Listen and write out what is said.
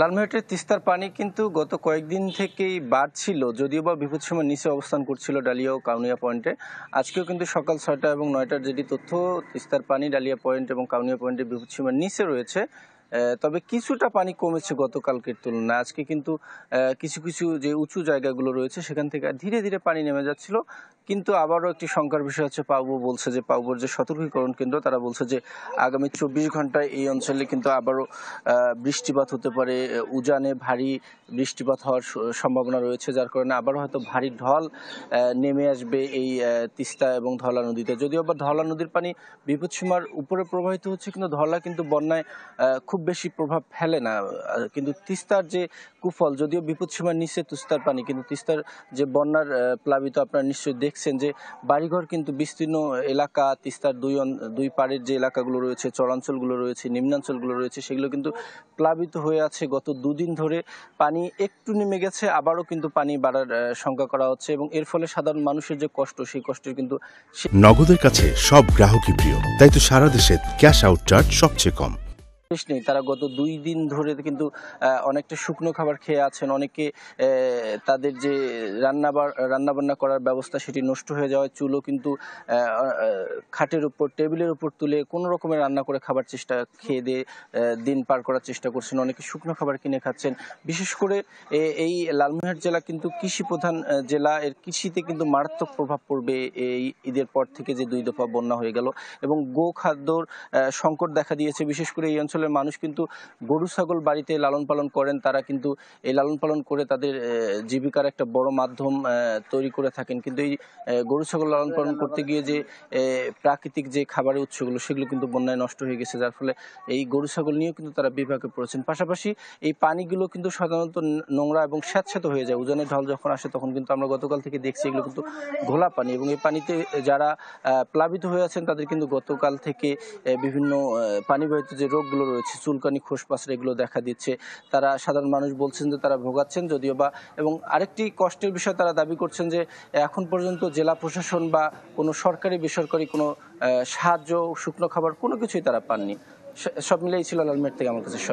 লালমোহটের তিস্তার পানি কিন্তু গত কয়েকদিন থেকেই বাড়ছিল যদিও বা বিপদ সময় নিচে অবস্থান করছিল ডালিয়া ও কাউনিয়া পয়েন্টে আজকেও কিন্তু সকাল ছয়টা এবং নয়টার যেটি তথ্য তিস্তার পানি ডালিয়া পয়েন্ট এবং কাউনিয়া পয়েন্টে বিপদ সীমার নিচে রয়েছে তবে কিছুটা পানি কমেছে গতকালকের তুলনায় আজকে কিন্তু কিছু কিছু যে উঁচু জায়গাগুলো রয়েছে সেখান থেকে ধীরে ধীরে পানি নেমে যাচ্ছিল কিন্তু আবারও একটি শঙ্কার বিষয় হচ্ছে পাবো বলছে যে পাবুর যে সতর্কীকরণ কেন্দ্র তারা বলছে যে আগামী চব্বিশ ঘন্টায় এই অঞ্চলে কিন্তু আবারও বৃষ্টিপাত হতে পারে উজানে ভারী বৃষ্টিপাত হওয়ার সম্ভাবনা রয়েছে যার কারণে আবারও হয়তো ভারী ঢল নেমে আসবে এই তিস্তা এবং ধলা নদীতে যদিও বা ধলা নদীর পানি বিপদসীমার উপরে প্রবাহিত হচ্ছে কিন্তু ধলা কিন্তু বন্যায় খুব বেশি প্রভাব ফেলে না কিন্তু তিস্তার যে কুফল যদিও সীমার নিচে তিস্তার পানি কিন্তু তিস্তার যে বন্যার প্লাবিত আপনারা নিশ্চয়ই দেখছেন যে বাড়িঘর কিন্তু বিস্তীর্ণ এলাকা তিস্তার দুই দুই পাড়ের যে এলাকাগুলো রয়েছে চরাঞ্চলগুলো রয়েছে নিম্নাঞ্চলগুলো রয়েছে সেগুলো কিন্তু প্লাবিত হয়ে আছে গত দুদিন ধরে পানি একটু নেমে গেছে আবারও কিন্তু পানি বাড়ার শঙ্কা করা হচ্ছে এবং এর ফলে সাধারণ মানুষের যে কষ্ট সেই কষ্টের কিন্তু নগদের কাছে সব গ্রাহকই প্রিয় তাই তো সারা দেশে ক্যাশ আউট চার্জ সবচেয়ে কম শেষ নেই তারা গত দুই দিন ধরে কিন্তু অনেকটা শুকনো খাবার খেয়ে আছেন অনেকে তাদের যে রান্নাবার রান্নাবান্না করার ব্যবস্থা সেটি নষ্ট হয়ে যাওয়ায় চুলো কিন্তু খাটের উপর টেবিলের উপর তুলে কোনো রকমের রান্না করে খাবার চেষ্টা খেয়ে দিয়ে দিন পার করার চেষ্টা করছেন অনেকে শুকনো খাবার কিনে খাচ্ছেন বিশেষ করে এই লালমনিরহাট জেলা কিন্তু কৃষি প্রধান জেলা এর কৃষিতে কিন্তু মারাত্মক প্রভাব পড়বে এই ঈদের পর থেকে যে দুই দফা বন্যা হয়ে গেল এবং গো খাদ্যর সংকট দেখা দিয়েছে বিশেষ করে এই অঞ্চলে অঞ্চলের মানুষ কিন্তু গরু ছাগল বাড়িতে লালন পালন করেন তারা কিন্তু এই লালন পালন করে তাদের জীবিকার একটা বড় মাধ্যম তৈরি করে থাকেন কিন্তু এই গরু ছাগল লালন পালন করতে গিয়ে যে প্রাকৃতিক যে খাবারের উৎসগুলো সেগুলো কিন্তু বন্যায় নষ্ট হয়ে গেছে যার ফলে এই গরু ছাগল নিয়েও কিন্তু তারা বিভাগে পড়েছেন পাশাপাশি এই পানিগুলো কিন্তু সাধারণত নোংরা এবং স্যাঁতস্যাঁত হয়ে যায় উজানের ঢল যখন আসে তখন কিন্তু আমরা গতকাল থেকে দেখছি এগুলো কিন্তু ঘোলা পানি এবং এই পানিতে যারা প্লাবিত হয়ে আছেন তাদের কিন্তু গতকাল থেকে বিভিন্ন পানিবাহিত যে রোগগুলো রয়েছে চুলকানি খোসপাসড় এগুলো দেখা দিচ্ছে তারা সাধারণ মানুষ বলছেন যে তারা ভোগাচ্ছেন যদিও বা এবং আরেকটি কষ্টের বিষয় তারা দাবি করছেন যে এখন পর্যন্ত জেলা প্রশাসন বা কোনো সরকারি বেসরকারি কোনো সাহায্য শুকনো খাবার কোনো কিছুই তারা পাননি সব মিলেই ছিল লালমেট থেকে আমার কাছে সব